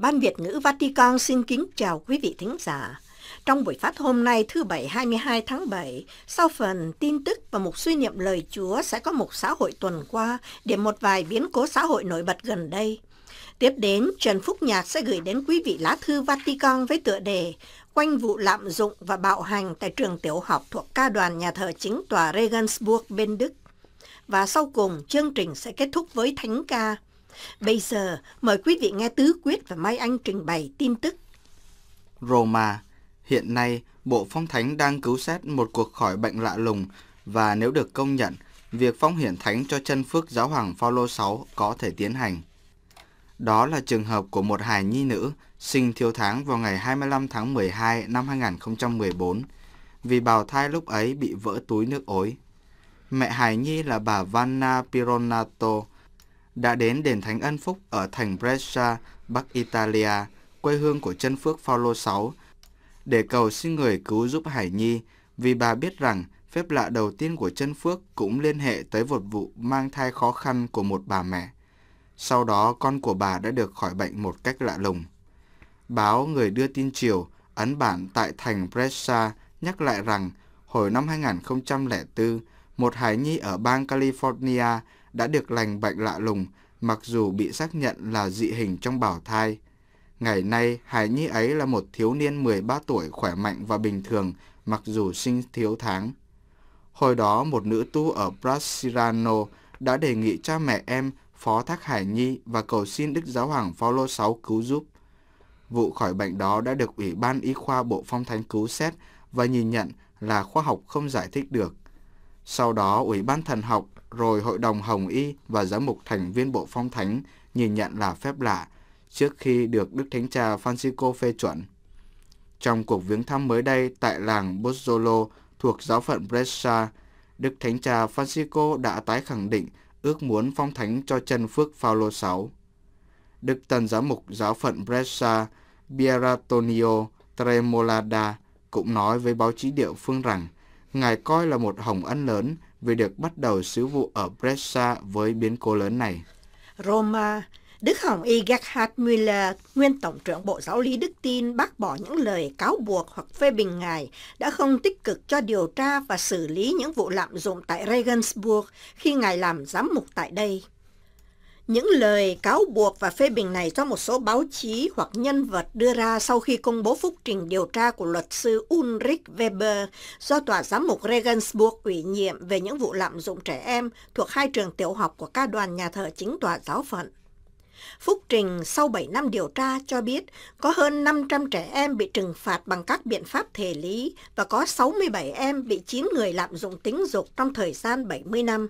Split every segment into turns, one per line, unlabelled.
Ban Việt ngữ Vatican xin kính chào quý vị thính giả. Trong buổi phát hôm nay thứ Bảy 22 tháng 7, sau phần tin tức và mục suy niệm lời Chúa sẽ có mục xã hội tuần qua để một vài biến cố xã hội nổi bật gần đây. Tiếp đến, Trần Phúc Nhạc sẽ gửi đến quý vị lá thư Vatican với tựa đề Quanh vụ lạm dụng và bạo hành tại trường tiểu học thuộc ca đoàn nhà thờ chính tòa Regensburg bên Đức. Và sau cùng, chương trình sẽ kết thúc với Thánh ca Bây giờ, mời quý vị nghe Tứ Quyết và Mai Anh trình bày tin tức.
Roma, hiện nay Bộ Phong Thánh đang cứu xét một cuộc khỏi bệnh lạ lùng và nếu được công nhận, việc phong hiển thánh cho chân phước giáo hoàng Phaolô 6 có thể tiến hành. Đó là trường hợp của một hài nhi nữ sinh thiếu tháng vào ngày 25 tháng 12 năm 2014 vì bào thai lúc ấy bị vỡ túi nước ối. Mẹ hài nhi là bà Vanna Pironato, đã đến đền Thánh Ân Phúc ở thành Brescia, Bắc Italia, quê hương của chân phước Phaolô 6, để cầu xin người cứu giúp Hải Nhi, vì bà biết rằng phép lạ đầu tiên của chân phước cũng liên hệ tới một vụ mang thai khó khăn của một bà mẹ. Sau đó, con của bà đã được khỏi bệnh một cách lạ lùng. Báo Người Đưa Tin Triều ấn bản tại thành Brescia nhắc lại rằng hồi năm 2004, một hải nhi ở bang California đã được lành bệnh lạ lùng mặc dù bị xác nhận là dị hình trong bảo thai. Ngày nay, Hải Nhi ấy là một thiếu niên 13 tuổi khỏe mạnh và bình thường mặc dù sinh thiếu tháng. Hồi đó, một nữ tu ở Brasirano đã đề nghị cha mẹ em phó thác Hải Nhi và cầu xin Đức Giáo Hoàng Phaolô VI cứu giúp. Vụ khỏi bệnh đó đã được Ủy ban Y khoa Bộ Phong Thánh cứu xét và nhìn nhận là khoa học không giải thích được. Sau đó, Ủy ban Thần học rồi hội đồng Hồng Y và giám mục thành viên bộ phong thánh nhìn nhận là phép lạ trước khi được Đức Thánh Cha Francisco phê chuẩn. Trong cuộc viếng thăm mới đây tại làng Bozzolo thuộc giáo phận Brescia, Đức Thánh Cha Francisco đã tái khẳng định ước muốn phong thánh cho chân phước Phaolô 6. Đức Tân Giám mục giáo phận Brescia Biaratonio Tremolada cũng nói với báo chí địa phương rằng Ngài coi là một hồng ân lớn về việc bắt đầu sứ vụ ở Brescia với biến cố lớn này.
Roma, Đức Hồng Y Gerhard Müller, nguyên Tổng trưởng Bộ Giáo lý Đức tin bác bỏ những lời cáo buộc hoặc phê bình ngài đã không tích cực cho điều tra và xử lý những vụ lạm dụng tại Regensburg khi ngài làm giám mục tại đây. Những lời cáo buộc và phê bình này do một số báo chí hoặc nhân vật đưa ra sau khi công bố phúc trình điều tra của luật sư Ulrich Weber do Tòa giám mục Regensburg ủy nhiệm về những vụ lạm dụng trẻ em thuộc hai trường tiểu học của ca đoàn nhà thờ chính tòa giáo phận. Phúc trình sau 7 năm điều tra cho biết có hơn 500 trẻ em bị trừng phạt bằng các biện pháp thể lý và có 67 em bị 9 người lạm dụng tính dục trong thời gian 70 năm.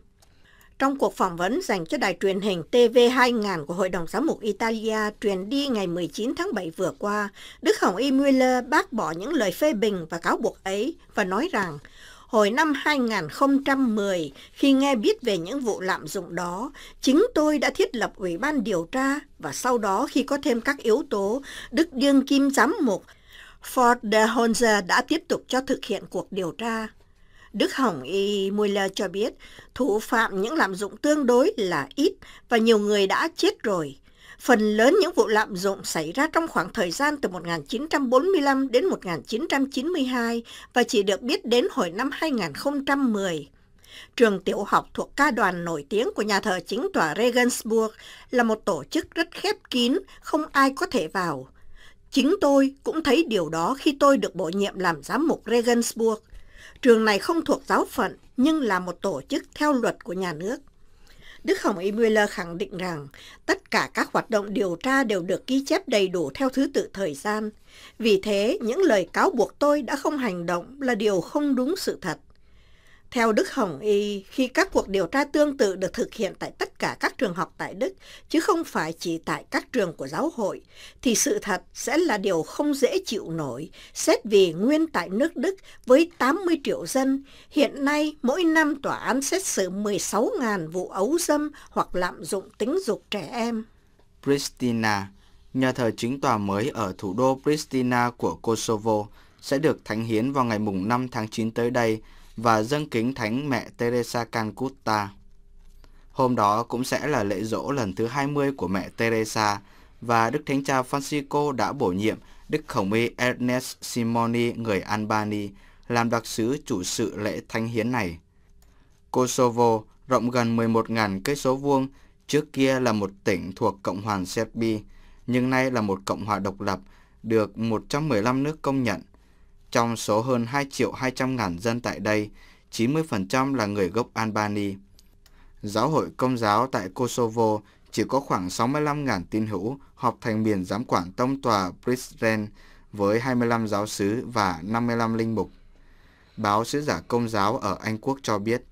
Trong cuộc phỏng vấn dành cho đài truyền hình TV2000 của Hội đồng Giám mục Italia truyền đi ngày 19 tháng 7 vừa qua, Đức Hồng Y Mueller bác bỏ những lời phê bình và cáo buộc ấy và nói rằng Hồi năm 2010, khi nghe biết về những vụ lạm dụng đó, chính tôi đã thiết lập Ủy ban điều tra và sau đó khi có thêm các yếu tố, Đức Đương Kim Giám mục Ford de Honza đã tiếp tục cho thực hiện cuộc điều tra. Đức Hồng Y Mueller cho biết, thủ phạm những lạm dụng tương đối là ít và nhiều người đã chết rồi. Phần lớn những vụ lạm dụng xảy ra trong khoảng thời gian từ 1945 đến 1992 và chỉ được biết đến hồi năm 2010. Trường tiểu học thuộc ca đoàn nổi tiếng của nhà thờ chính tòa Regensburg là một tổ chức rất khép kín, không ai có thể vào. Chính tôi cũng thấy điều đó khi tôi được bổ nhiệm làm giám mục Regensburg. Trường này không thuộc giáo phận nhưng là một tổ chức theo luật của nhà nước. Đức Hồng Y Müller khẳng định rằng tất cả các hoạt động điều tra đều được ghi chép đầy đủ theo thứ tự thời gian. Vì thế, những lời cáo buộc tôi đã không hành động là điều không đúng sự thật. Theo Đức Hồng Y, khi các cuộc điều tra tương tự được thực hiện tại tất cả các trường học tại Đức, chứ không phải chỉ tại các trường của giáo hội, thì sự thật sẽ là điều không dễ chịu nổi, xét vì nguyên tại nước Đức với 80 triệu dân, hiện nay mỗi năm tòa án xét xử 16.000 vụ ấu dâm hoặc lạm dụng tính dục trẻ em.
Pristina, nhà thờ chính tòa mới ở thủ đô Pristina của Kosovo, sẽ được thánh hiến vào ngày 5 tháng 9 tới đây, và dâng kính Thánh Mẹ Teresa Cancuta. Hôm đó cũng sẽ là lễ dỗ lần thứ 20 của mẹ Teresa và Đức Thánh Cha Francisco đã bổ nhiệm Đức Khổng y Ernest Simoni người Albania làm đặc sứ chủ sự lễ thánh hiến này. Kosovo rộng gần 11.000 cây số vuông, trước kia là một tỉnh thuộc Cộng hòa Serbia, nhưng nay là một cộng hòa độc lập được 115 nước công nhận trong số hơn 2 triệu 200 ngàn dân tại đây, 90% là người gốc Albany. Giáo hội Công giáo tại Kosovo chỉ có khoảng 65.000 tín hữu họp thành miền giám quản tông tòa Brisbane với 25 giáo sứ và 55 linh mục. Báo sứ giả Công giáo ở Anh Quốc cho biết,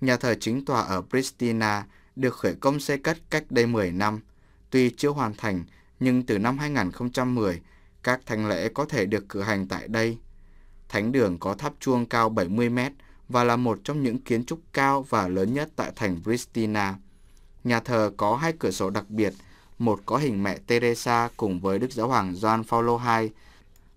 nhà thờ chính tòa ở Pristina được khởi công xây cất cách đây 10 năm. Tuy chưa hoàn thành, nhưng từ năm 2010, các thành lễ có thể được cử hành tại đây. Thánh đường có tháp chuông cao 70 mét và là một trong những kiến trúc cao và lớn nhất tại thành Pristina. Nhà thờ có hai cửa sổ đặc biệt, một có hình mẹ Teresa cùng với Đức Giáo hoàng John Paul II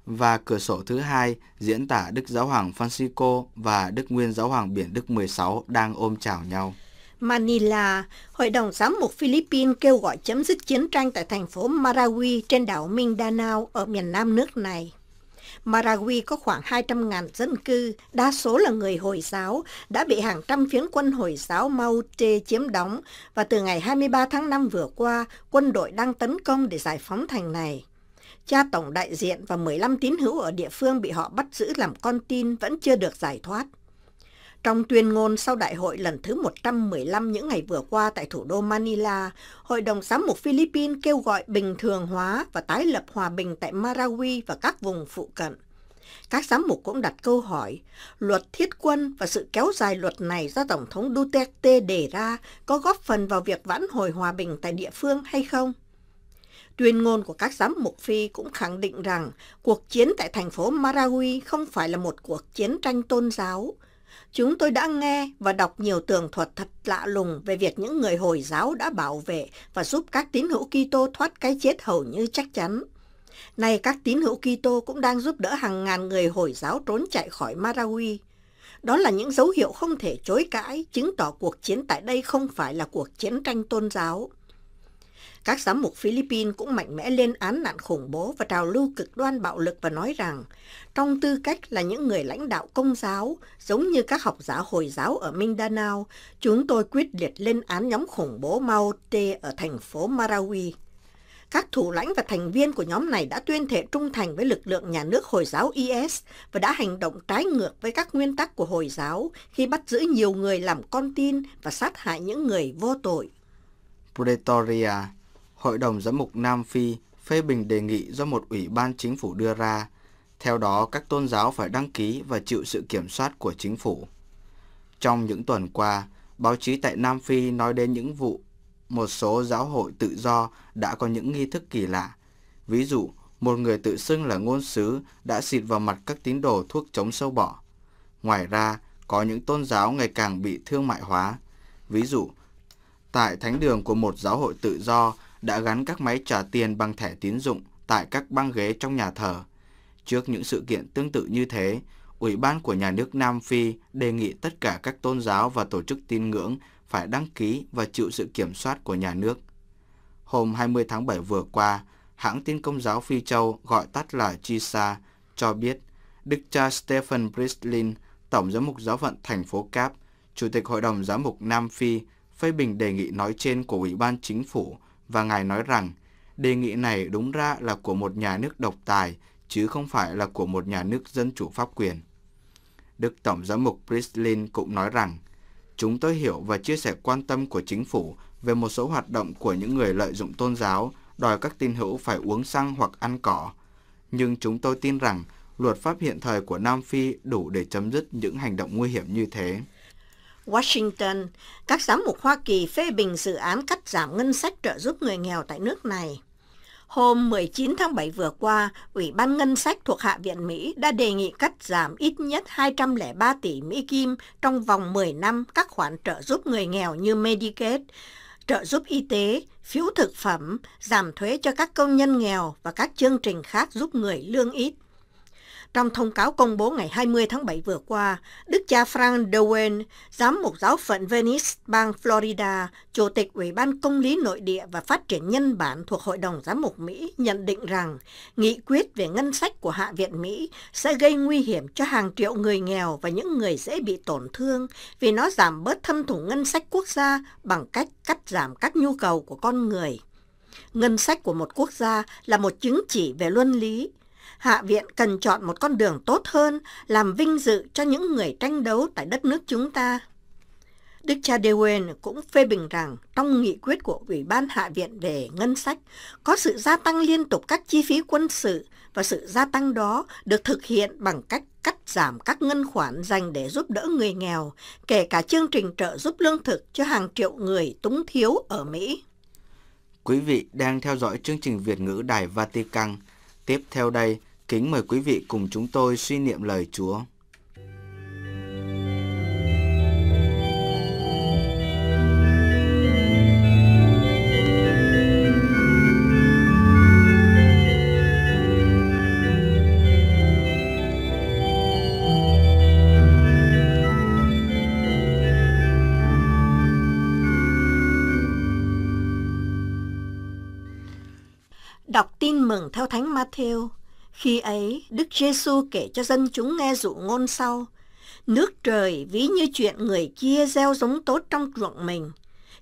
và cửa sổ thứ hai diễn tả Đức Giáo hoàng Francisco và Đức Nguyên Giáo hoàng Biển Đức 16 đang ôm chào nhau.
Manila, Hội đồng Giám mục Philippines kêu gọi chấm dứt chiến tranh tại thành phố Marawi trên đảo Mindanao ở miền nam nước này. Marawi có khoảng 200.000 dân cư, đa số là người Hồi giáo, đã bị hàng trăm phiến quân Hồi giáo Maute chiếm đóng và từ ngày 23 tháng 5 vừa qua, quân đội đang tấn công để giải phóng thành này. Cha tổng đại diện và 15 tín hữu ở địa phương bị họ bắt giữ làm con tin vẫn chưa được giải thoát. Trong tuyên ngôn sau đại hội lần thứ 115 những ngày vừa qua tại thủ đô Manila, Hội đồng Giám mục Philippines kêu gọi bình thường hóa và tái lập hòa bình tại Marawi và các vùng phụ cận. Các giám mục cũng đặt câu hỏi, luật thiết quân và sự kéo dài luật này do Tổng thống Duterte đề ra có góp phần vào việc vãn hồi hòa bình tại địa phương hay không? Tuyên ngôn của các giám mục Phi cũng khẳng định rằng cuộc chiến tại thành phố Marawi không phải là một cuộc chiến tranh tôn giáo, Chúng tôi đã nghe và đọc nhiều tường thuật thật lạ lùng về việc những người Hồi giáo đã bảo vệ và giúp các tín hữu Kitô thoát cái chết hầu như chắc chắn. Nay các tín hữu Kitô cũng đang giúp đỡ hàng ngàn người Hồi giáo trốn chạy khỏi Marawi. Đó là những dấu hiệu không thể chối cãi, chứng tỏ cuộc chiến tại đây không phải là cuộc chiến tranh tôn giáo. Các giám mục Philippines cũng mạnh mẽ lên án nạn khủng bố và trào lưu cực đoan bạo lực và nói rằng, trong tư cách là những người lãnh đạo công giáo, giống như các học giả Hồi giáo ở Mindanao, chúng tôi quyết liệt lên án nhóm khủng bố Maute ở thành phố Marawi. Các thủ lãnh và thành viên của nhóm này đã tuyên thệ trung thành với lực lượng nhà nước Hồi giáo IS và đã hành động trái ngược với các nguyên tắc của Hồi giáo khi bắt giữ nhiều người làm con tin và sát hại những người vô tội.
Pretoria, Hội đồng Giám mục Nam Phi phê bình đề nghị do một ủy ban chính phủ đưa ra. Theo đó, các tôn giáo phải đăng ký và chịu sự kiểm soát của chính phủ. Trong những tuần qua, báo chí tại Nam Phi nói đến những vụ một số giáo hội tự do đã có những nghi thức kỳ lạ. Ví dụ, một người tự xưng là ngôn sứ đã xịt vào mặt các tín đồ thuốc chống sâu bọ. Ngoài ra, có những tôn giáo ngày càng bị thương mại hóa. Ví dụ, tại thánh đường của một giáo hội tự do đã gắn các máy trả tiền bằng thẻ tín dụng tại các băng ghế trong nhà thờ. Trước những sự kiện tương tự như thế, Ủy ban của nhà nước Nam Phi đề nghị tất cả các tôn giáo và tổ chức tin ngưỡng phải đăng ký và chịu sự kiểm soát của nhà nước. Hôm 20 tháng 7 vừa qua, hãng tin công giáo Phi Châu gọi tắt là Chisa cho biết Đức cha Stephen Brislin, Tổng giám mục giáo phận thành phố Cap, Chủ tịch Hội đồng Giám mục Nam Phi, phê bình đề nghị nói trên của Ủy ban Chính phủ và Ngài nói rằng đề nghị này đúng ra là của một nhà nước độc tài chứ không phải là của một nhà nước dân chủ pháp quyền. Đức Tổng giám mục Prislin cũng nói rằng chúng tôi hiểu và chia sẻ quan tâm của chính phủ về một số hoạt động của những người lợi dụng tôn giáo đòi các tín hữu phải uống xăng hoặc ăn cỏ. Nhưng chúng tôi tin rằng luật pháp hiện thời của Nam Phi đủ để chấm dứt những hành động nguy hiểm như thế.
Washington, các giám mục Hoa Kỳ phê bình dự án cắt giảm ngân sách trợ giúp người nghèo tại nước này. Hôm 19 tháng 7 vừa qua, Ủy ban Ngân sách thuộc Hạ viện Mỹ đã đề nghị cắt giảm ít nhất 203 tỷ Mỹ Kim trong vòng 10 năm các khoản trợ giúp người nghèo như Medicaid, trợ giúp y tế, phiếu thực phẩm, giảm thuế cho các công nhân nghèo và các chương trình khác giúp người lương ít. Trong thông cáo công bố ngày 20 tháng 7 vừa qua, Đức cha Frank Dewen, giám mục giáo phận Venice, bang Florida, Chủ tịch Ủy ban Công lý Nội địa và Phát triển Nhân bản thuộc Hội đồng Giám mục Mỹ nhận định rằng nghị quyết về ngân sách của Hạ viện Mỹ sẽ gây nguy hiểm cho hàng triệu người nghèo và những người dễ bị tổn thương vì nó giảm bớt thâm thủng ngân sách quốc gia bằng cách cắt giảm các nhu cầu của con người. Ngân sách của một quốc gia là một chứng chỉ về luân lý, Hạ viện cần chọn một con đường tốt hơn, làm vinh dự cho những người tranh đấu tại đất nước chúng ta. Đức cha Dewen cũng phê bình rằng trong nghị quyết của Ủy ban Hạ viện về ngân sách có sự gia tăng liên tục các chi phí quân sự và sự gia tăng đó được thực hiện bằng cách cắt giảm các ngân khoản dành để giúp đỡ người nghèo, kể cả chương trình trợ giúp lương thực cho hàng triệu người túng thiếu ở Mỹ.
Quý vị đang theo dõi chương trình Việt ngữ Đài Vatican – Tiếp theo đây, kính mời quý vị cùng chúng tôi suy niệm lời Chúa.
Đọc tin mừng theo Thánh Matthew, khi ấy Đức Giêsu kể cho dân chúng nghe dụ ngôn sau: Nước trời ví như chuyện người kia gieo giống tốt trong ruộng mình.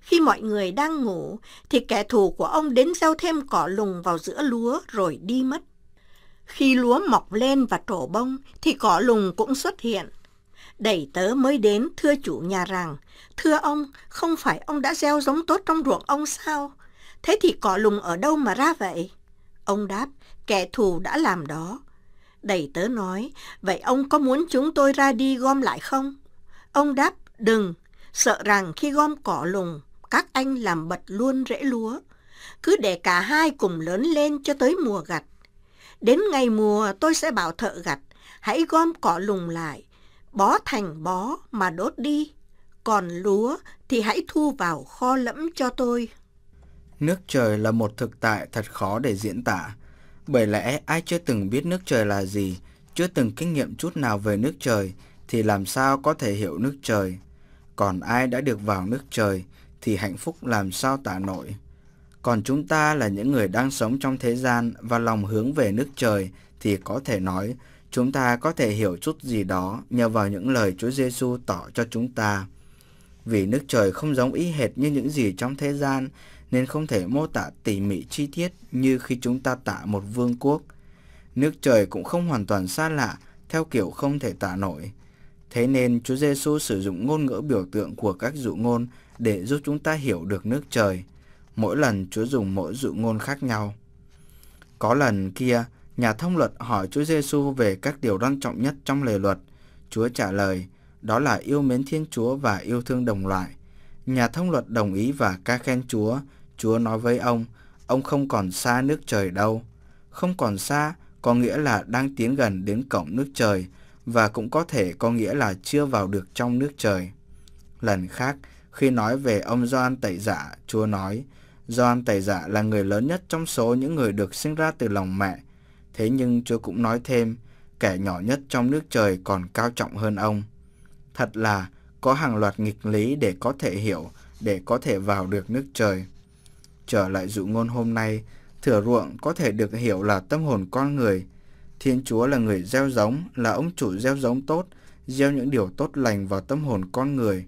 Khi mọi người đang ngủ thì kẻ thù của ông đến gieo thêm cỏ lùng vào giữa lúa rồi đi mất. Khi lúa mọc lên và trổ bông thì cỏ lùng cũng xuất hiện. Đẩy tớ mới đến thưa chủ nhà rằng, thưa ông, không phải ông đã gieo giống tốt trong ruộng ông sao? Thế thì cỏ lùng ở đâu mà ra vậy? Ông đáp, kẻ thù đã làm đó. Đầy tớ nói, vậy ông có muốn chúng tôi ra đi gom lại không? Ông đáp, đừng, sợ rằng khi gom cỏ lùng, các anh làm bật luôn rễ lúa. Cứ để cả hai cùng lớn lên cho tới mùa gặt. Đến ngày mùa tôi sẽ bảo thợ gặt, hãy gom cỏ lùng lại, bó thành bó mà đốt đi. Còn lúa thì hãy thu vào kho lẫm cho tôi.
Nước trời là một thực tại thật khó để diễn tả. Bởi lẽ ai chưa từng biết nước trời là gì, chưa từng kinh nghiệm chút nào về nước trời, thì làm sao có thể hiểu nước trời. Còn ai đã được vào nước trời, thì hạnh phúc làm sao tả nổi. Còn chúng ta là những người đang sống trong thế gian và lòng hướng về nước trời, thì có thể nói, chúng ta có thể hiểu chút gì đó nhờ vào những lời Chúa Giêsu tỏ cho chúng ta. Vì nước trời không giống ý hệt như những gì trong thế gian, nên không thể mô tả tỉ mỉ chi tiết như khi chúng ta tả một vương quốc. Nước trời cũng không hoàn toàn xa lạ theo kiểu không thể tả nổi. Thế nên Chúa Giêsu sử dụng ngôn ngữ biểu tượng của các dụ ngôn để giúp chúng ta hiểu được nước trời. Mỗi lần Chúa dùng mỗi dụ ngôn khác nhau. Có lần kia, nhà thông luật hỏi Chúa Giêsu về các điều quan trọng nhất trong lề luật. Chúa trả lời, đó là yêu mến Thiên Chúa và yêu thương đồng loại. Nhà thông luật đồng ý và ca khen Chúa. Chúa nói với ông, ông không còn xa nước trời đâu. Không còn xa có nghĩa là đang tiến gần đến cổng nước trời và cũng có thể có nghĩa là chưa vào được trong nước trời. Lần khác, khi nói về ông Doan Tẩy Giả, Chúa nói, Doan Tẩy Giả là người lớn nhất trong số những người được sinh ra từ lòng mẹ. Thế nhưng Chúa cũng nói thêm, kẻ nhỏ nhất trong nước trời còn cao trọng hơn ông. Thật là có hàng loạt nghịch lý để có thể hiểu, để có thể vào được nước trời. Trở lại dụ ngôn hôm nay, thừa ruộng có thể được hiểu là tâm hồn con người. Thiên Chúa là người gieo giống, là ông chủ gieo giống tốt, gieo những điều tốt lành vào tâm hồn con người.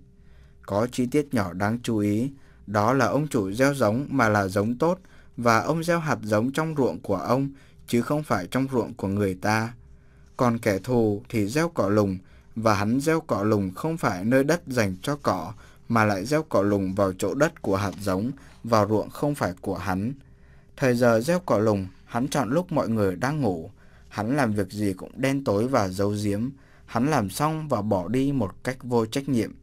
Có chi tiết nhỏ đáng chú ý, đó là ông chủ gieo giống mà là giống tốt và ông gieo hạt giống trong ruộng của ông chứ không phải trong ruộng của người ta. Còn kẻ thù thì gieo cỏ lùng, và hắn gieo cỏ lùng không phải nơi đất dành cho cỏ, mà lại gieo cỏ lùng vào chỗ đất của hạt giống, vào ruộng không phải của hắn. Thời giờ gieo cỏ lùng, hắn chọn lúc mọi người đang ngủ. Hắn làm việc gì cũng đen tối và giấu giếm. Hắn làm xong và bỏ đi một cách vô trách nhiệm.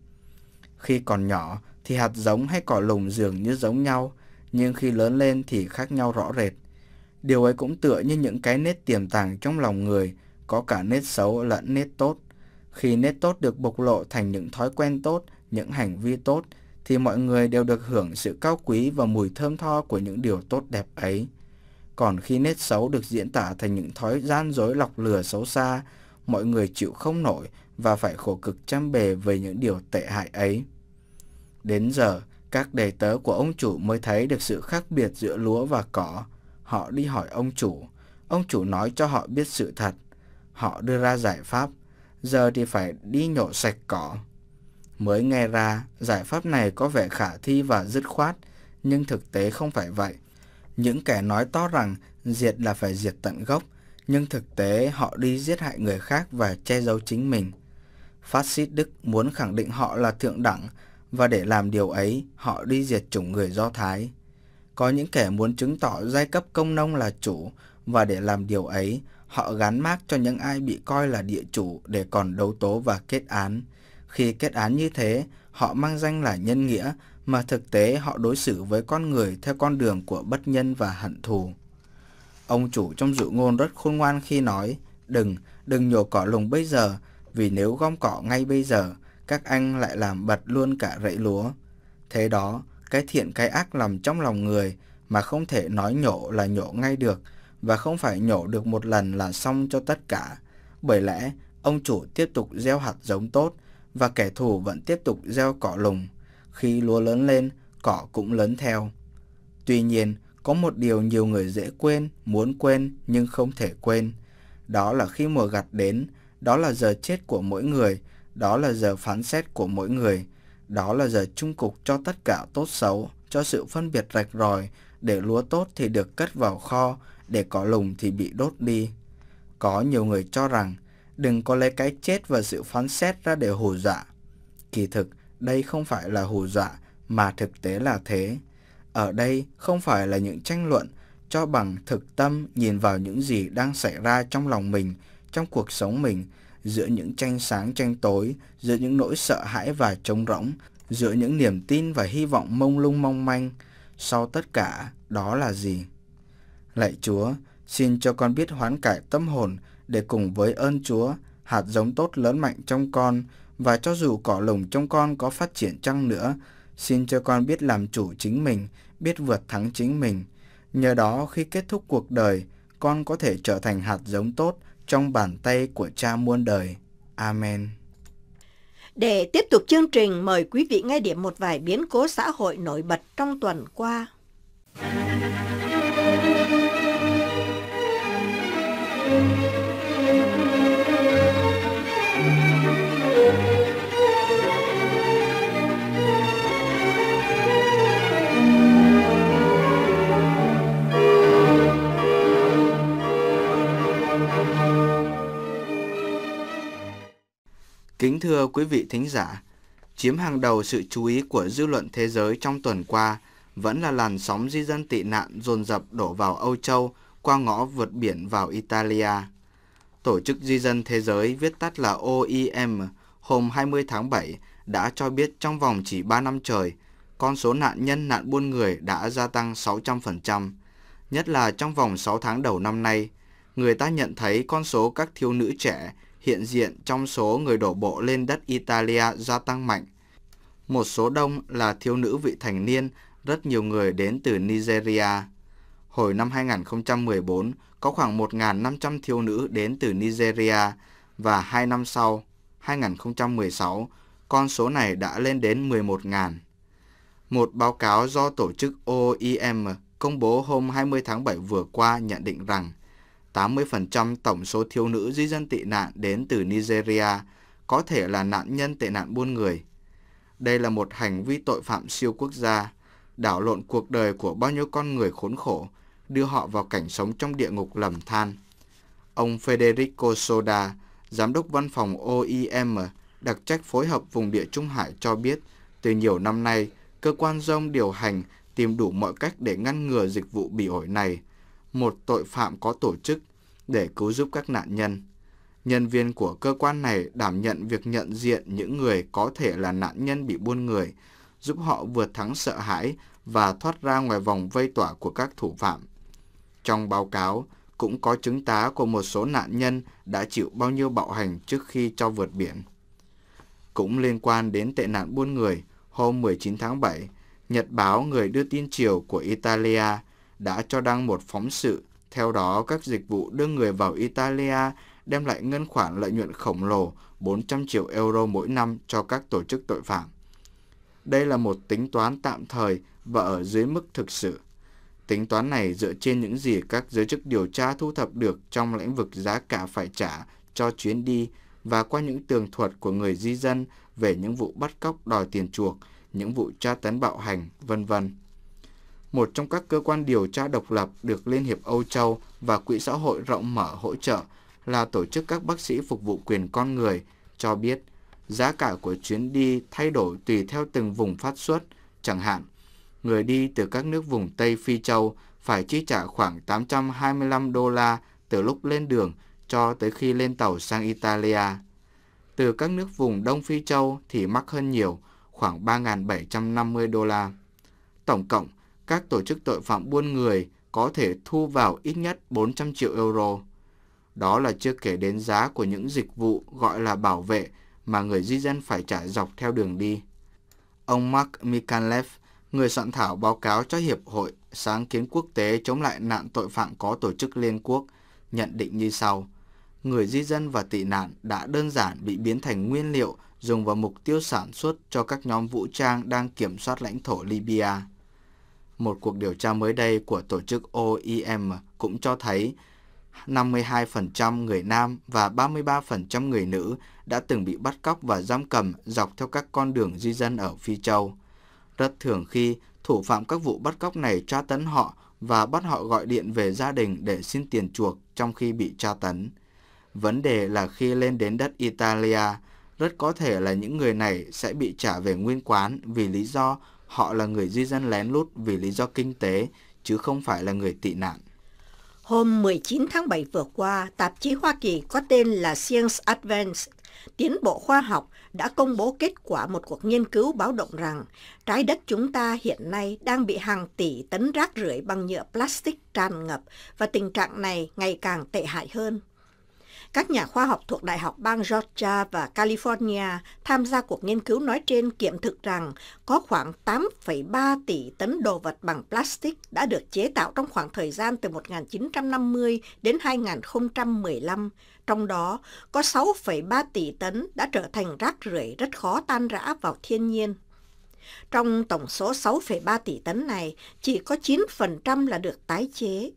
Khi còn nhỏ thì hạt giống hay cỏ lùng dường như giống nhau, nhưng khi lớn lên thì khác nhau rõ rệt. Điều ấy cũng tựa như những cái nết tiềm tàng trong lòng người, có cả nết xấu lẫn nết tốt. Khi nét tốt được bộc lộ thành những thói quen tốt, những hành vi tốt, thì mọi người đều được hưởng sự cao quý và mùi thơm tho của những điều tốt đẹp ấy. Còn khi nét xấu được diễn tả thành những thói gian dối lọc lừa xấu xa, mọi người chịu không nổi và phải khổ cực trăm bề về những điều tệ hại ấy. Đến giờ, các đầy tớ của ông chủ mới thấy được sự khác biệt giữa lúa và cỏ. Họ đi hỏi ông chủ. Ông chủ nói cho họ biết sự thật. Họ đưa ra giải pháp giờ thì phải đi nhổ sạch cỏ. Mới nghe ra, giải pháp này có vẻ khả thi và dứt khoát, nhưng thực tế không phải vậy. Những kẻ nói to rằng diệt là phải diệt tận gốc, nhưng thực tế họ đi giết hại người khác và che giấu chính mình. Phát xít Đức muốn khẳng định họ là thượng đẳng, và để làm điều ấy, họ đi diệt chủng người Do Thái. Có những kẻ muốn chứng tỏ giai cấp công nông là chủ, và để làm điều ấy, họ gắn mác cho những ai bị coi là địa chủ để còn đấu tố và kết án. Khi kết án như thế, họ mang danh là nhân nghĩa, mà thực tế họ đối xử với con người theo con đường của bất nhân và hận thù. Ông chủ trong dụ ngôn rất khôn ngoan khi nói, đừng, đừng nhổ cỏ lùng bây giờ, vì nếu gom cỏ ngay bây giờ, các anh lại làm bật luôn cả rẫy lúa. Thế đó, cái thiện cái ác nằm trong lòng người mà không thể nói nhổ là nhổ ngay được, và không phải nhổ được một lần là xong cho tất cả. Bởi lẽ, ông chủ tiếp tục gieo hạt giống tốt và kẻ thù vẫn tiếp tục gieo cỏ lùng. Khi lúa lớn lên, cỏ cũng lớn theo. Tuy nhiên, có một điều nhiều người dễ quên, muốn quên nhưng không thể quên. Đó là khi mùa gặt đến, đó là giờ chết của mỗi người, đó là giờ phán xét của mỗi người, đó là giờ chung cục cho tất cả tốt xấu, cho sự phân biệt rạch ròi, để lúa tốt thì được cất vào kho, để có lùng thì bị đốt đi. Có nhiều người cho rằng đừng có lấy cái chết và sự phán xét ra để hù dọa. Kỳ thực, đây không phải là hù dọa mà thực tế là thế. Ở đây không phải là những tranh luận cho bằng thực tâm nhìn vào những gì đang xảy ra trong lòng mình, trong cuộc sống mình, giữa những tranh sáng tranh tối, giữa những nỗi sợ hãi và trống rỗng, giữa những niềm tin và hy vọng mông lung mong manh. Sau tất cả, đó là gì? Lạy Chúa, xin cho con biết hoán cải tâm hồn để cùng với ơn Chúa, hạt giống tốt lớn mạnh trong con và cho dù cỏ lồng trong con có phát triển chăng nữa, xin cho con biết làm chủ chính mình, biết vượt thắng chính mình. Nhờ đó khi kết thúc cuộc đời, con có thể trở thành hạt giống tốt trong bàn tay của cha muôn đời. Amen.
Để tiếp tục chương trình, mời quý vị nghe điểm một vài biến cố xã hội nổi bật trong tuần qua.
Kính thưa quý vị thính giả, chiếm hàng đầu sự chú ý của dư luận thế giới trong tuần qua – vẫn là làn sóng di dân tị nạn dồn dập đổ vào Âu Châu qua ngõ vượt biển vào Italia. Tổ chức Di dân Thế giới viết tắt là OIM hôm 20 tháng 7 đã cho biết trong vòng chỉ 3 năm trời, con số nạn nhân nạn buôn người đã gia tăng 600%, nhất là trong vòng 6 tháng đầu năm nay. Người ta nhận thấy con số các thiếu nữ trẻ hiện diện trong số người đổ bộ lên đất Italia gia tăng mạnh. Một số đông là thiếu nữ vị thành niên rất nhiều người đến từ Nigeria. Hồi năm 2014, có khoảng 1.500 thiếu nữ đến từ Nigeria và hai năm sau, 2016, con số này đã lên đến 11.000. Một báo cáo do tổ chức OIM công bố hôm 20 tháng 7 vừa qua nhận định rằng 80% tổng số thiếu nữ di dân tị nạn đến từ Nigeria có thể là nạn nhân tệ nạn buôn người. Đây là một hành vi tội phạm siêu quốc gia đảo lộn cuộc đời của bao nhiêu con người khốn khổ, đưa họ vào cảnh sống trong địa ngục lầm than. Ông Federico Soda, giám đốc văn phòng OIM, đặc trách phối hợp vùng địa Trung Hải cho biết, từ nhiều năm nay, cơ quan rông điều hành tìm đủ mọi cách để ngăn ngừa dịch vụ bị ổi này, một tội phạm có tổ chức, để cứu giúp các nạn nhân. Nhân viên của cơ quan này đảm nhận việc nhận diện những người có thể là nạn nhân bị buôn người, giúp họ vượt thắng sợ hãi và thoát ra ngoài vòng vây tỏa của các thủ phạm. Trong báo cáo, cũng có chứng tá của một số nạn nhân đã chịu bao nhiêu bạo hành trước khi cho vượt biển. Cũng liên quan đến tệ nạn buôn người, hôm 19 tháng 7, Nhật báo Người đưa tin chiều của Italia đã cho đăng một phóng sự, theo đó các dịch vụ đưa người vào Italia đem lại ngân khoản lợi nhuận khổng lồ 400 triệu euro mỗi năm cho các tổ chức tội phạm. Đây là một tính toán tạm thời và ở dưới mức thực sự. Tính toán này dựa trên những gì các giới chức điều tra thu thập được trong lĩnh vực giá cả phải trả cho chuyến đi và qua những tường thuật của người di dân về những vụ bắt cóc đòi tiền chuộc, những vụ tra tấn bạo hành, vân vân. Một trong các cơ quan điều tra độc lập được Liên hiệp Âu Châu và Quỹ xã hội rộng mở hỗ trợ là Tổ chức các bác sĩ phục vụ quyền con người cho biết Giá cả của chuyến đi thay đổi tùy theo từng vùng phát xuất. Chẳng hạn, người đi từ các nước vùng Tây Phi Châu phải chi trả khoảng 825 đô la từ lúc lên đường cho tới khi lên tàu sang Italia. Từ các nước vùng Đông Phi Châu thì mắc hơn nhiều, khoảng 3.750 đô la. Tổng cộng, các tổ chức tội phạm buôn người có thể thu vào ít nhất 400 triệu euro. Đó là chưa kể đến giá của những dịch vụ gọi là bảo vệ mà người di dân phải trải dọc theo đường đi. Ông Mark Mikanlev, người soạn thảo báo cáo cho Hiệp hội Sáng kiến quốc tế chống lại nạn tội phạm có tổ chức Liên Quốc, nhận định như sau. Người di dân và tị nạn đã đơn giản bị biến thành nguyên liệu dùng vào mục tiêu sản xuất cho các nhóm vũ trang đang kiểm soát lãnh thổ Libya. Một cuộc điều tra mới đây của tổ chức OIM cũng cho thấy 52% người nam và 33% người nữ đã từng bị bắt cóc và giam cầm dọc theo các con đường di dân ở Phi Châu. Rất thường khi, thủ phạm các vụ bắt cóc này tra tấn họ và bắt họ gọi điện về gia đình để xin tiền chuộc trong khi bị tra tấn. Vấn đề là khi lên đến đất Italia, rất có thể là những người này sẽ bị trả về nguyên quán vì lý do họ là người di dân lén lút vì lý do kinh tế, chứ không phải là người tị nạn.
Hôm 19 tháng 7 vừa qua, tạp chí Hoa Kỳ có tên là Science Advance, Tiến bộ khoa học đã công bố kết quả một cuộc nghiên cứu báo động rằng trái đất chúng ta hiện nay đang bị hàng tỷ tấn rác rưởi bằng nhựa plastic tràn ngập và tình trạng này ngày càng tệ hại hơn. Các nhà khoa học thuộc Đại học bang Georgia và California tham gia cuộc nghiên cứu nói trên kiểm thực rằng có khoảng 8,3 tỷ tấn đồ vật bằng plastic đã được chế tạo trong khoảng thời gian từ 1950 đến 2015, trong đó có 6,3 tỷ tấn đã trở thành rác rưởi rất khó tan rã vào thiên nhiên. Trong tổng số 6,3 tỷ tấn này, chỉ có 9% là được tái chế,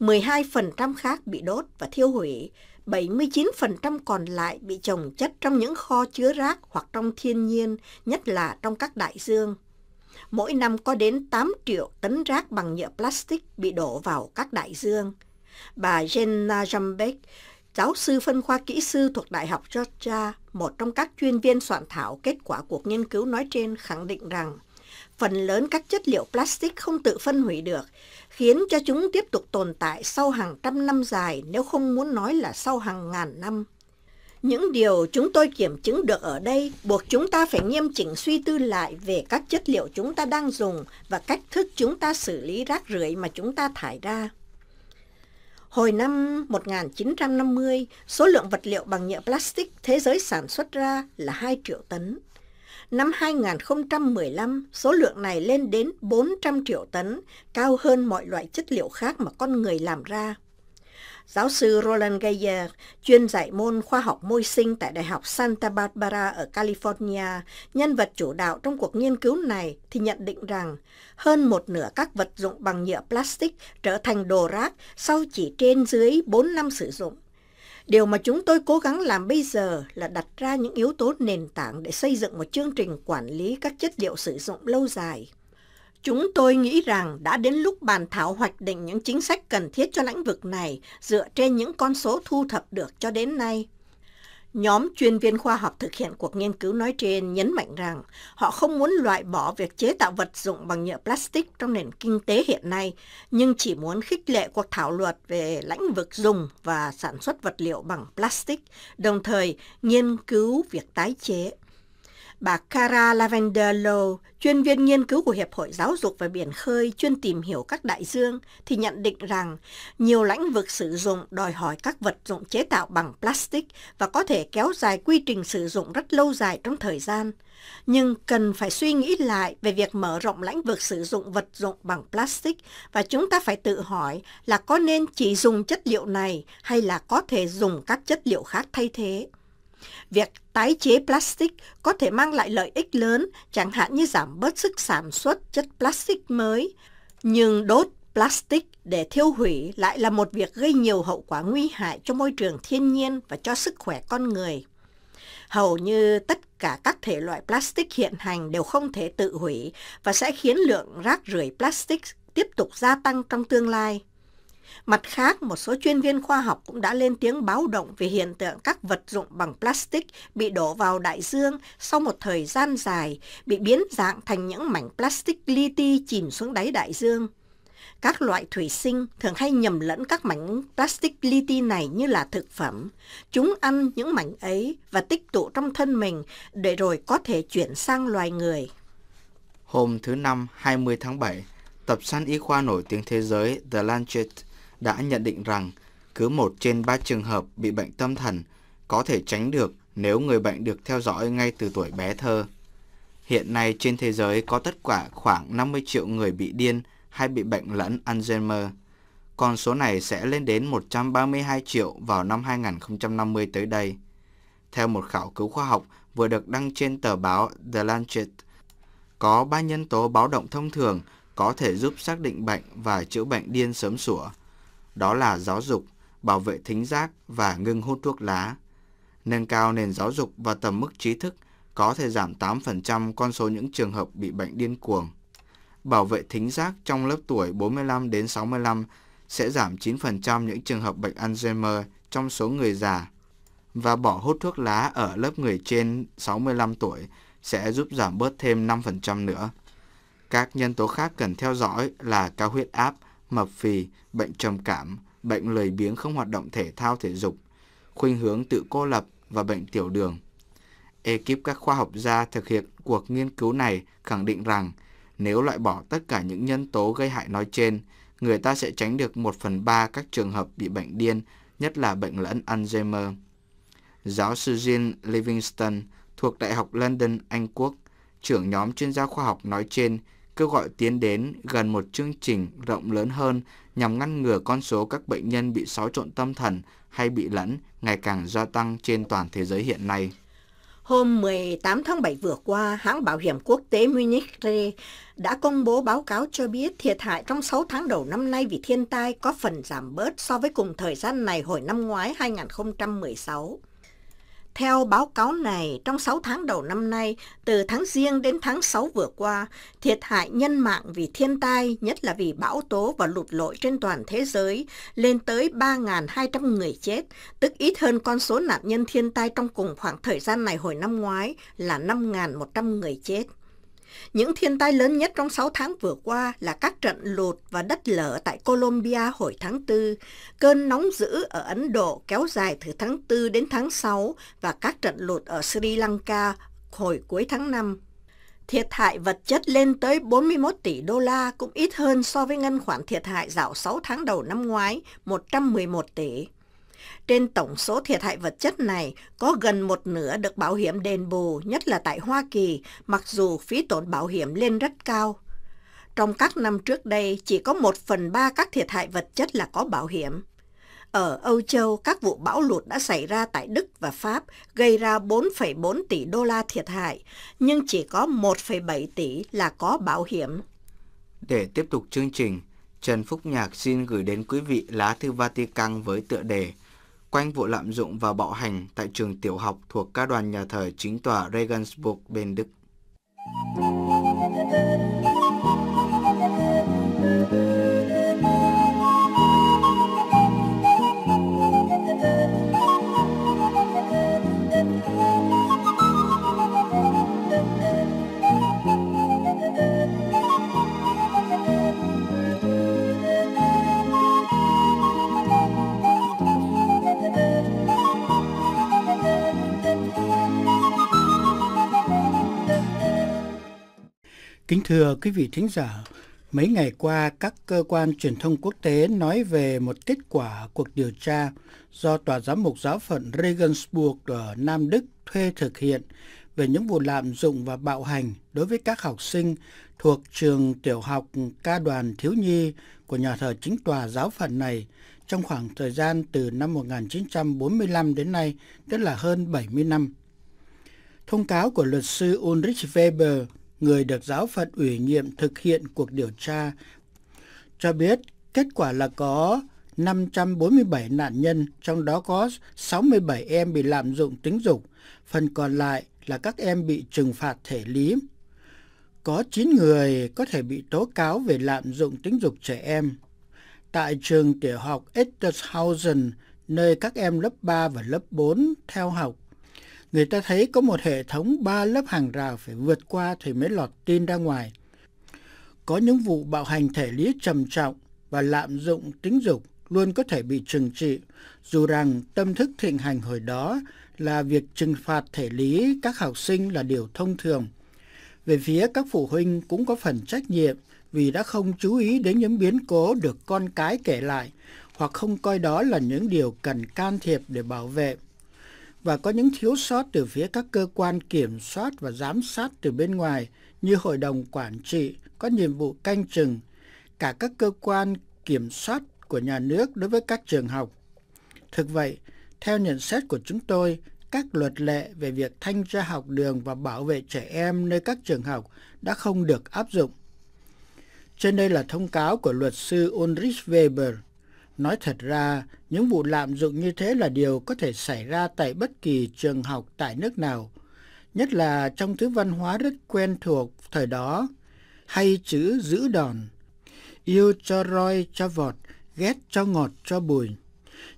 12% khác bị đốt và thiêu hủy, 79% còn lại bị trồng chất trong những kho chứa rác hoặc trong thiên nhiên, nhất là trong các đại dương. Mỗi năm có đến 8 triệu tấn rác bằng nhựa plastic bị đổ vào các đại dương. Bà Jenna Jambeck, giáo sư phân khoa kỹ sư thuộc Đại học Georgia, một trong các chuyên viên soạn thảo kết quả cuộc nghiên cứu nói trên khẳng định rằng phần lớn các chất liệu plastic không tự phân hủy được, khiến cho chúng tiếp tục tồn tại sau hàng trăm năm dài nếu không muốn nói là sau hàng ngàn năm. Những điều chúng tôi kiểm chứng được ở đây buộc chúng ta phải nghiêm chỉnh suy tư lại về các chất liệu chúng ta đang dùng và cách thức chúng ta xử lý rác rưởi mà chúng ta thải ra. Hồi năm 1950, số lượng vật liệu bằng nhựa plastic thế giới sản xuất ra là 2 triệu tấn. Năm 2015, số lượng này lên đến 400 triệu tấn, cao hơn mọi loại chất liệu khác mà con người làm ra. Giáo sư Roland Geyer, chuyên dạy môn khoa học môi sinh tại Đại học Santa Barbara ở California, nhân vật chủ đạo trong cuộc nghiên cứu này thì nhận định rằng hơn một nửa các vật dụng bằng nhựa plastic trở thành đồ rác sau chỉ trên dưới 4 năm sử dụng. Điều mà chúng tôi cố gắng làm bây giờ là đặt ra những yếu tố nền tảng để xây dựng một chương trình quản lý các chất liệu sử dụng lâu dài. Chúng tôi nghĩ rằng đã đến lúc bàn thảo hoạch định những chính sách cần thiết cho lĩnh vực này dựa trên những con số thu thập được cho đến nay. Nhóm chuyên viên khoa học thực hiện cuộc nghiên cứu nói trên nhấn mạnh rằng họ không muốn loại bỏ việc chế tạo vật dụng bằng nhựa plastic trong nền kinh tế hiện nay, nhưng chỉ muốn khích lệ cuộc thảo luận về lĩnh vực dùng và sản xuất vật liệu bằng plastic, đồng thời nghiên cứu việc tái chế Bà Cara Lavenderlo, chuyên viên nghiên cứu của Hiệp hội Giáo dục về biển khơi chuyên tìm hiểu các đại dương, thì nhận định rằng nhiều lĩnh vực sử dụng đòi hỏi các vật dụng chế tạo bằng plastic và có thể kéo dài quy trình sử dụng rất lâu dài trong thời gian. Nhưng cần phải suy nghĩ lại về việc mở rộng lĩnh vực sử dụng vật dụng bằng plastic và chúng ta phải tự hỏi là có nên chỉ dùng chất liệu này hay là có thể dùng các chất liệu khác thay thế. Việc tái chế plastic có thể mang lại lợi ích lớn, chẳng hạn như giảm bớt sức sản xuất chất plastic mới. Nhưng đốt plastic để thiêu hủy lại là một việc gây nhiều hậu quả nguy hại cho môi trường thiên nhiên và cho sức khỏe con người. Hầu như tất cả các thể loại plastic hiện hành đều không thể tự hủy và sẽ khiến lượng rác rưởi plastic tiếp tục gia tăng trong tương lai. Mặt khác, một số chuyên viên khoa học cũng đã lên tiếng báo động về hiện tượng các vật dụng bằng plastic bị đổ vào đại dương sau một thời gian dài, bị biến dạng thành những mảnh plastic li ti chìm xuống đáy đại dương. Các loại thủy sinh thường hay nhầm lẫn các mảnh plastic li ti này như là thực phẩm. Chúng ăn những mảnh ấy và tích tụ trong thân mình để rồi có thể chuyển sang loài người.
Hôm thứ Năm 20 tháng 7, tập san y khoa nổi tiếng thế giới The Lancet đã nhận định rằng cứ một trên ba trường hợp bị bệnh tâm thần có thể tránh được nếu người bệnh được theo dõi ngay từ tuổi bé thơ. Hiện nay trên thế giới có tất cả khoảng 50 triệu người bị điên hay bị bệnh lẫn Alzheimer. Con số này sẽ lên đến 132 triệu vào năm 2050 tới đây. Theo một khảo cứu khoa học vừa được đăng trên tờ báo The Lancet, có ba nhân tố báo động thông thường có thể giúp xác định bệnh và chữa bệnh điên sớm sủa đó là giáo dục, bảo vệ thính giác và ngưng hút thuốc lá. Nâng cao nền giáo dục và tầm mức trí thức có thể giảm 8% con số những trường hợp bị bệnh điên cuồng. Bảo vệ thính giác trong lớp tuổi 45 đến 65 sẽ giảm 9% những trường hợp bệnh Alzheimer trong số người già và bỏ hút thuốc lá ở lớp người trên 65 tuổi sẽ giúp giảm bớt thêm 5% nữa. Các nhân tố khác cần theo dõi là cao huyết áp, mập phì, bệnh trầm cảm, bệnh lười biếng không hoạt động thể thao thể dục, khuynh hướng tự cô lập và bệnh tiểu đường. Ekip các khoa học gia thực hiện cuộc nghiên cứu này khẳng định rằng nếu loại bỏ tất cả những nhân tố gây hại nói trên, người ta sẽ tránh được 1 phần 3 các trường hợp bị bệnh điên, nhất là bệnh lẫn Alzheimer. Giáo sư Jean Livingston thuộc Đại học London, Anh Quốc, trưởng nhóm chuyên gia khoa học nói trên kêu gọi tiến đến gần một chương trình rộng lớn hơn nhằm ngăn ngừa con số các bệnh nhân bị xáo trộn tâm thần hay bị lẫn ngày càng gia tăng trên toàn thế giới hiện nay.
Hôm 18 tháng 7 vừa qua, hãng bảo hiểm quốc tế Munich Re đã công bố báo cáo cho biết thiệt hại trong 6 tháng đầu năm nay vì thiên tai có phần giảm bớt so với cùng thời gian này hồi năm ngoái 2016. Theo báo cáo này, trong 6 tháng đầu năm nay, từ tháng Giêng đến tháng 6 vừa qua, thiệt hại nhân mạng vì thiên tai, nhất là vì bão tố và lụt lội trên toàn thế giới, lên tới 3.200 người chết, tức ít hơn con số nạn nhân thiên tai trong cùng khoảng thời gian này hồi năm ngoái là 5.100 người chết. Những thiên tai lớn nhất trong 6 tháng vừa qua là các trận lụt và đất lở tại Colombia hồi tháng 4, cơn nóng dữ ở Ấn Độ kéo dài từ tháng 4 đến tháng 6 và các trận lụt ở Sri Lanka hồi cuối tháng 5. Thiệt hại vật chất lên tới 41 tỷ đô la cũng ít hơn so với ngân khoản thiệt hại dạo 6 tháng đầu năm ngoái 111 tỷ. Trên tổng số thiệt hại vật chất này, có gần một nửa được bảo hiểm đền bù, nhất là tại Hoa Kỳ, mặc dù phí tổn bảo hiểm lên rất cao. Trong các năm trước đây, chỉ có một phần ba các thiệt hại vật chất là có bảo hiểm. Ở Âu Châu, các vụ bão lụt đã xảy ra tại Đức và Pháp, gây ra 4,4 tỷ đô la thiệt hại, nhưng chỉ có 1,7 tỷ là có bảo hiểm.
Để tiếp tục chương trình, Trần Phúc Nhạc xin gửi đến quý vị lá thư Vatican với tựa đề quanh vụ lạm dụng và bạo hành tại trường tiểu học thuộc các đoàn nhà thờ chính tòa Regensburg bên Đức.
Kính thưa quý vị thính giả, mấy ngày qua các cơ quan truyền thông quốc tế nói về một kết quả cuộc điều tra do Tòa giám mục giáo phận Regensburg ở Nam Đức thuê thực hiện về những vụ lạm dụng và bạo hành đối với các học sinh thuộc trường tiểu học ca đoàn thiếu nhi của nhà thờ chính tòa giáo phận này trong khoảng thời gian từ năm 1945 đến nay, tức là hơn 70 năm. Thông cáo của luật sư Ulrich Weber người được giáo phận ủy nhiệm thực hiện cuộc điều tra, cho biết kết quả là có 547 nạn nhân, trong đó có 67 em bị lạm dụng tính dục, phần còn lại là các em bị trừng phạt thể lý. Có 9 người có thể bị tố cáo về lạm dụng tính dục trẻ em. Tại trường tiểu học Ettershausen, nơi các em lớp 3 và lớp 4 theo học người ta thấy có một hệ thống ba lớp hàng rào phải vượt qua thì mới lọt tin ra ngoài. Có những vụ bạo hành thể lý trầm trọng và lạm dụng tính dục luôn có thể bị trừng trị, dù rằng tâm thức thịnh hành hồi đó là việc trừng phạt thể lý các học sinh là điều thông thường. Về phía các phụ huynh cũng có phần trách nhiệm vì đã không chú ý đến những biến cố được con cái kể lại hoặc không coi đó là những điều cần can thiệp để bảo vệ và có những thiếu sót từ phía các cơ quan kiểm soát và giám sát từ bên ngoài như Hội đồng Quản trị có nhiệm vụ canh chừng, cả các cơ quan kiểm soát của nhà nước đối với các trường học. Thực vậy, theo nhận xét của chúng tôi, các luật lệ về việc thanh tra học đường và bảo vệ trẻ em nơi các trường học đã không được áp dụng. Trên đây là thông cáo của luật sư Ulrich Weber – Nói thật ra, những vụ lạm dụng như thế là điều có thể xảy ra tại bất kỳ trường học tại nước nào, nhất là trong thứ văn hóa rất quen thuộc thời đó, hay chữ giữ đòn, yêu cho roi cho vọt, ghét cho ngọt cho bùi.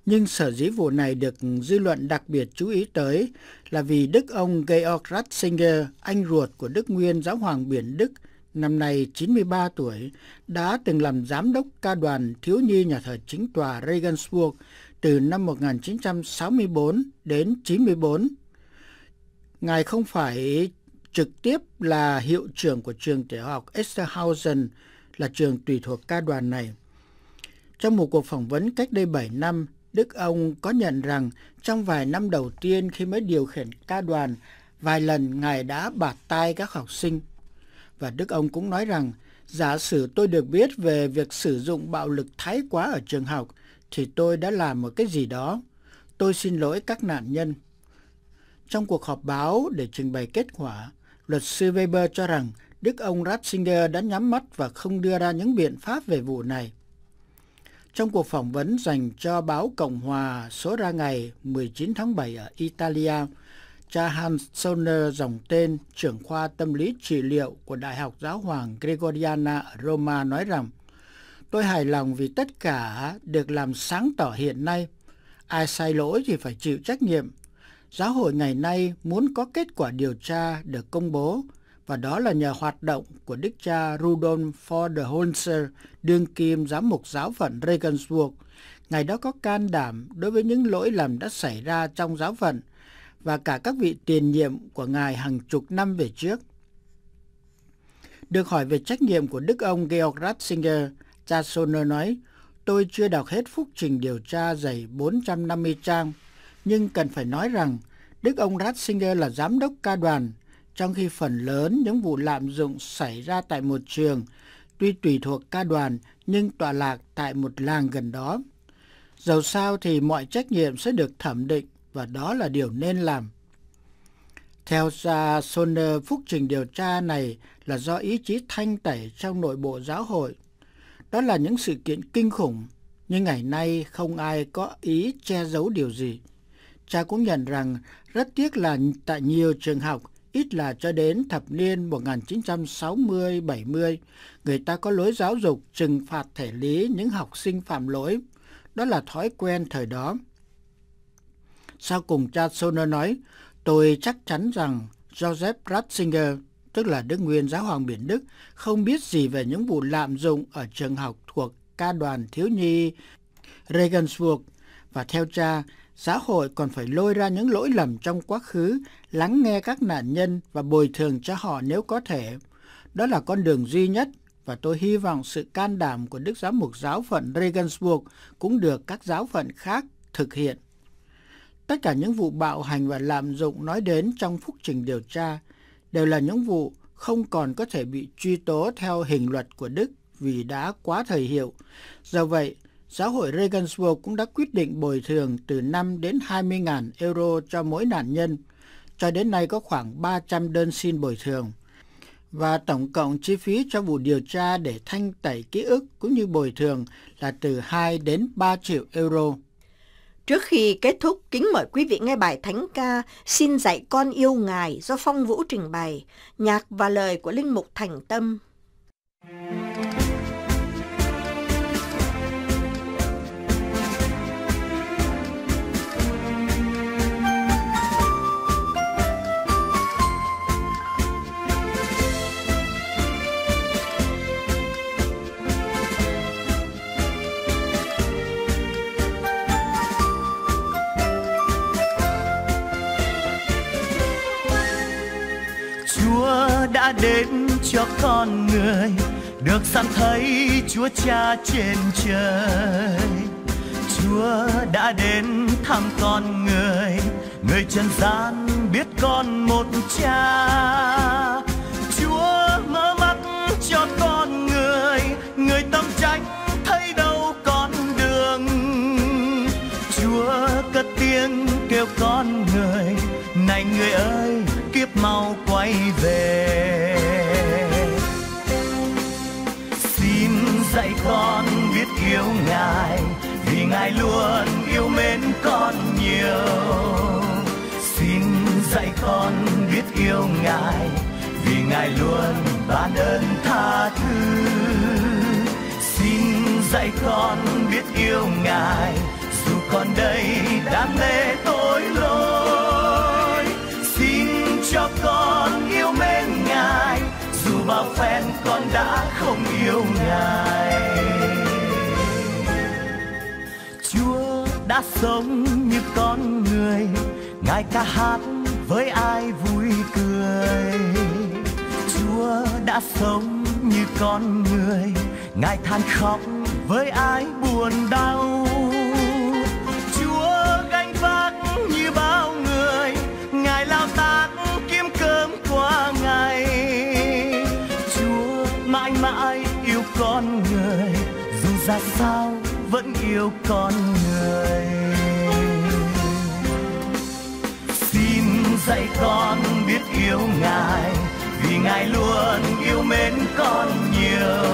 Nhưng sở dĩ vụ này được dư luận đặc biệt chú ý tới là vì Đức ông Georg Ratzinger, anh ruột của Đức Nguyên Giáo hoàng Biển Đức, năm nay 93 tuổi, đã từng làm giám đốc ca đoàn thiếu nhi nhà thờ chính tòa Regensburg từ năm 1964 đến 94. Ngài không phải trực tiếp là hiệu trưởng của trường tiểu học Esterhausen, là trường tùy thuộc ca đoàn này. Trong một cuộc phỏng vấn cách đây 7 năm, Đức ông có nhận rằng trong vài năm đầu tiên khi mới điều khiển ca đoàn, vài lần Ngài đã bạt tay các học sinh và Đức ông cũng nói rằng, giả sử tôi được biết về việc sử dụng bạo lực thái quá ở trường học, thì tôi đã làm một cái gì đó. Tôi xin lỗi các nạn nhân. Trong cuộc họp báo để trình bày kết quả, luật sư Weber cho rằng Đức ông Ratzinger đã nhắm mắt và không đưa ra những biện pháp về vụ này. Trong cuộc phỏng vấn dành cho báo Cộng hòa số ra ngày 19 tháng 7 ở Italia, cha Hans Sonner dòng tên, trưởng khoa tâm lý trị liệu của Đại học Giáo hoàng Gregoriana ở Roma nói rằng Tôi hài lòng vì tất cả được làm sáng tỏ hiện nay. Ai sai lỗi thì phải chịu trách nhiệm. Giáo hội ngày nay muốn có kết quả điều tra được công bố và đó là nhờ hoạt động của đức cha Rudolf von Holzer, đương kim giám mục giáo phận Regensburg. Ngày đó có can đảm đối với những lỗi lầm đã xảy ra trong giáo phận – và cả các vị tiền nhiệm của Ngài hàng chục năm về trước. Được hỏi về trách nhiệm của Đức ông Georg Ratzinger, cha Sonner nói, tôi chưa đọc hết phúc trình điều tra dày 450 trang, nhưng cần phải nói rằng Đức ông Ratzinger là giám đốc ca đoàn, trong khi phần lớn những vụ lạm dụng xảy ra tại một trường, tuy tùy thuộc ca đoàn nhưng tọa lạc tại một làng gần đó. Dầu sao thì mọi trách nhiệm sẽ được thẩm định và đó là điều nên làm. Theo ra Sonner, phúc trình điều tra này là do ý chí thanh tẩy trong nội bộ giáo hội. Đó là những sự kiện kinh khủng, nhưng ngày nay không ai có ý che giấu điều gì. Cha cũng nhận rằng rất tiếc là tại nhiều trường học, ít là cho đến thập niên 1960-70, người ta có lối giáo dục trừng phạt thể lý những học sinh phạm lỗi. Đó là thói quen thời đó sau cùng cha Soner nói, tôi chắc chắn rằng Joseph Ratzinger, tức là Đức Nguyên Giáo hoàng Biển Đức, không biết gì về những vụ lạm dụng ở trường học thuộc ca đoàn thiếu nhi Regensburg. Và theo cha, xã hội còn phải lôi ra những lỗi lầm trong quá khứ, lắng nghe các nạn nhân và bồi thường cho họ nếu có thể. Đó là con đường duy nhất và tôi hy vọng sự can đảm của Đức Giám mục Giáo phận Regensburg cũng được các giáo phận khác thực hiện. Tất cả những vụ bạo hành và lạm dụng nói đến trong phúc trình điều tra đều là những vụ không còn có thể bị truy tố theo hình luật của Đức vì đã quá thời hiệu. Do vậy, xã hội Regensburg cũng đã quyết định bồi thường từ 5 đến 20.000 euro cho mỗi nạn nhân. Cho đến nay có khoảng 300 đơn xin bồi thường. Và tổng cộng chi phí cho vụ điều tra để thanh tẩy ký ức
cũng như bồi thường là từ 2 đến 3 triệu euro. Trước khi kết thúc, kính mời quý vị nghe bài thánh ca Xin dạy con yêu Ngài do Phong Vũ trình bày, nhạc và lời của Linh Mục Thành Tâm. Thank
đã đến cho con người được sáng thấy Chúa Cha trên trời. Chúa đã đến thăm con người, người trần gian biết con một cha. Chúa mở mắt cho con người, người tâm tránh thấy đâu con đường. Chúa cất tiếng kêu con người, này người ơi, mau quay về xin dạy con biết yêu ngài vì ngài luôn yêu mến con nhiều xin dạy con biết yêu ngài vì ngài luôn ban ơn tha thứ xin dạy con biết yêu ngài dù con đây đam mê tối lỗi cho con yêu mến ngài dù bao phen con đã không yêu ngài chúa đã sống như con người ngài ca hát với ai vui cười chúa đã sống như con người ngài than khóc với ai buồn đau con người dù ra sao vẫn yêu con người xin dạy con biết yêu ngài vì ngài luôn yêu mến con nhiều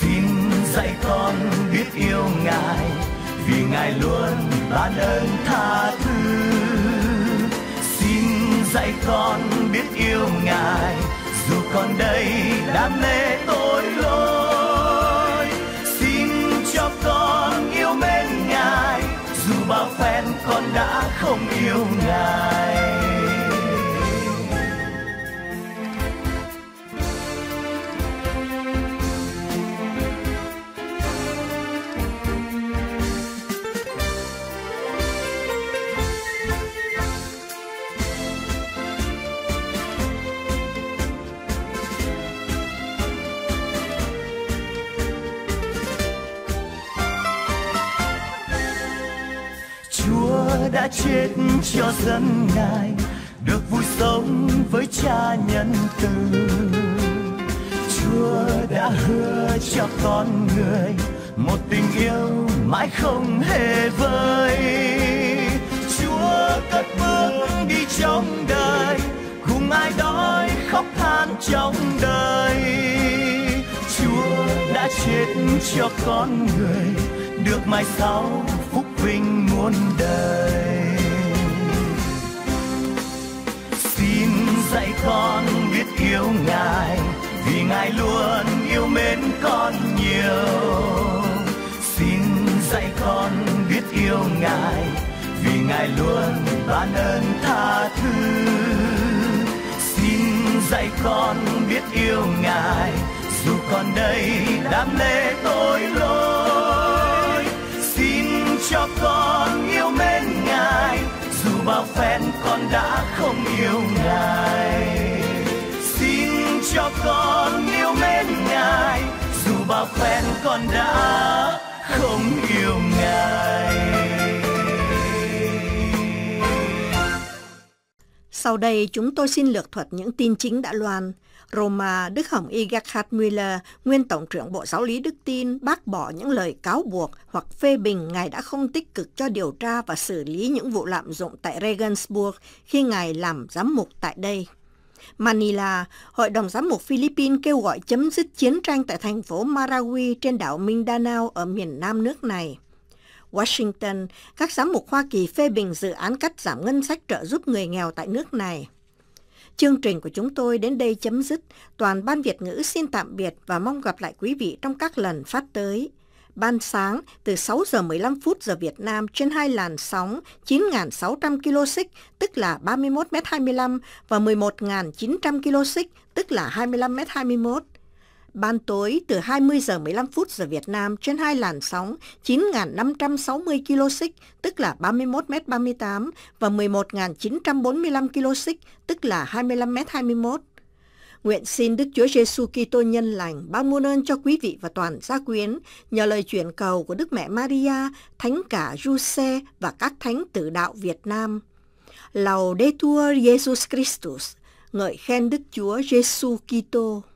xin dạy con biết yêu ngài vì ngài luôn ban ơn tha thứ xin dạy con biết yêu ngài dù còn đây đam mê tôi lối xin cho con yêu mến ngài dù bao phen con đã không yêu ngài chết cho dân ngài được vui sống với cha nhân từ chúa đã hứa cho con người một tình yêu mãi không hề vơi chúa cất bước đi trong đời cùng ai đói khóc than trong đời chúa đã chết cho con người được mai sau vinh muôn đời xin dạy con biết yêu ngài vì ngài luôn yêu mến con nhiều xin dạy con biết yêu ngài vì ngài luôn ban ơn tha thứ xin dạy con biết yêu ngài dù còn đây đam mê tội lỗi cho con yêu mến ngài dù bao phen con đã không yêu ngài xin cho con yêu mến ngài dù bao phen con đã không yêu ngài
Sau đây chúng tôi xin lược thuật những tin chính đã loan Roma, Đức Hồng y Egerhard Müller, nguyên Tổng trưởng Bộ Giáo lý Đức Tin, bác bỏ những lời cáo buộc hoặc phê bình Ngài đã không tích cực cho điều tra và xử lý những vụ lạm dụng tại Regensburg khi Ngài làm giám mục tại đây. Manila, Hội đồng Giám mục Philippines kêu gọi chấm dứt chiến tranh tại thành phố Marawi trên đảo Mindanao ở miền nam nước này. Washington, các giám mục Hoa Kỳ phê bình dự án cắt giảm ngân sách trợ giúp người nghèo tại nước này. Chương trình của chúng tôi đến đây chấm dứt. Toàn Ban Việt ngữ xin tạm biệt và mong gặp lại quý vị trong các lần phát tới. Ban sáng từ 6 giờ 15 phút giờ Việt Nam trên hai làn sóng 9.600 kHz tức là 31m25 và 11.900 kHz tức là 25m21. Ban tối từ 20 giờ 15 phút giờ Việt Nam trên hai làn sóng 9.560 km tức là 31 m 38 và 11.945 km tức là 25 m 21. Nguyện xin Đức Chúa Giêsu Kitô nhân lành ban muôn ơn cho quý vị và toàn gia quyến nhờ lời chuyển cầu của Đức Mẹ Maria, Thánh cả Giuse và các thánh tử đạo Việt Nam. Laudetur Jesus Christus, ngợi khen Đức Chúa Giêsu Kitô.